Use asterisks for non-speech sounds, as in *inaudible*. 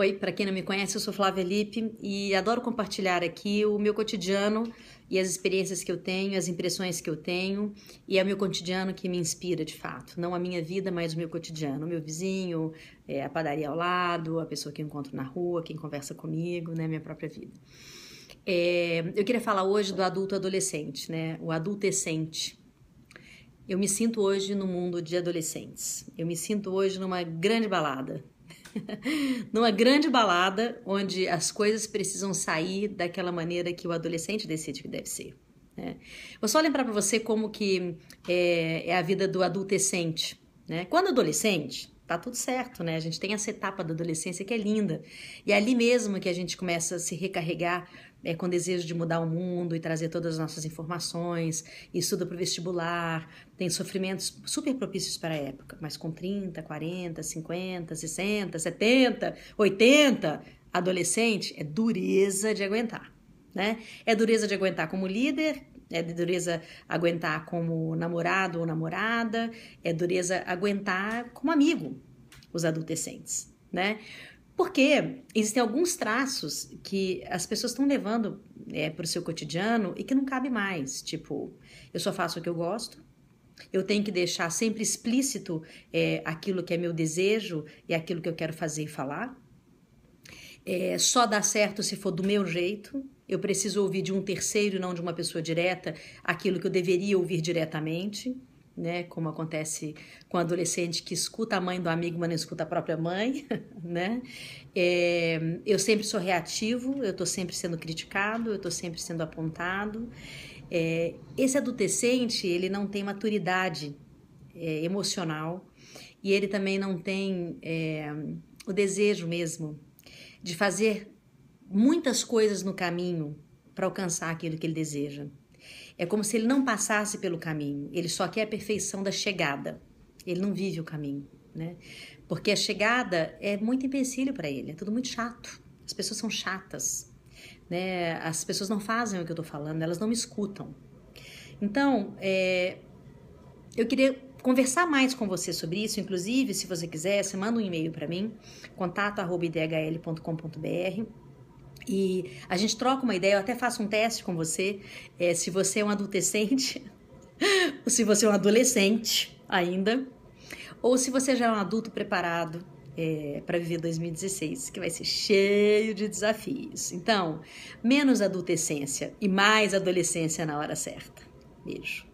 Oi, para quem não me conhece, eu sou Flávia Felipe e adoro compartilhar aqui o meu cotidiano e as experiências que eu tenho, as impressões que eu tenho, e é o meu cotidiano que me inspira de fato, não a minha vida, mas o meu cotidiano, o meu vizinho, é, a padaria ao lado, a pessoa que eu encontro na rua, quem conversa comigo, né, minha própria vida. É, eu queria falar hoje do adulto adolescente, né, o adultecente. Eu me sinto hoje no mundo de adolescentes. Eu me sinto hoje numa grande balada, *laughs* numa grande balada onde as coisas precisam sair daquela maneira que o adolescente decide que deve ser. Né? Vou só lembrar para você como que é, é, a vida do adolescente. Né? Quando adolescente, tá tudo certo, né? A gente tem essa etapa da adolescência que é linda. E é ali mesmo que a gente começa a se recarregar é, com desejo de mudar o mundo e trazer todas as nossas informações, e estuda para o vestibular, tem sofrimentos super propícios para a época, mas com 30, 40, 50, 60, 70, 80, adolescente, é dureza de aguentar. Né? É dureza de aguentar como líder, é de dureza aguentar como namorado ou namorada, é dureza aguentar como amigo os adolescentes, né? Porque existem alguns traços que as pessoas estão levando é, para o seu cotidiano e que não cabe mais. Tipo, eu só faço o que eu gosto, eu tenho que deixar sempre explícito é, aquilo que é meu desejo e aquilo que eu quero fazer e falar. É, só dá certo se for do meu jeito. Eu preciso ouvir de um terceiro, não de uma pessoa direta, aquilo que eu deveria ouvir diretamente, né? Como acontece com o adolescente que escuta a mãe do amigo, mas não escuta a própria mãe, *laughs* né? É, eu sempre sou reativo, eu estou sempre sendo criticado, eu estou sempre sendo apontado. É, esse adolescente, ele não tem maturidade é, emocional e ele também não tem é, o desejo mesmo de fazer muitas coisas no caminho para alcançar aquilo que ele deseja. É como se ele não passasse pelo caminho, ele só quer a perfeição da chegada. Ele não vive o caminho, né? Porque a chegada é muito empecilho para ele, é tudo muito chato. As pessoas são chatas, né? As pessoas não fazem o que eu estou falando, elas não me escutam. Então, é, eu queria conversar mais com você sobre isso. Inclusive, se você quiser, você manda um e-mail para mim, contato@idhl.com.br e a gente troca uma ideia, eu até faço um teste com você. É, se você é um adolescente, *laughs* ou se você é um adolescente ainda, ou se você já é um adulto preparado é, para viver 2016, que vai ser cheio de desafios. Então, menos adolescência e mais adolescência na hora certa. Beijo.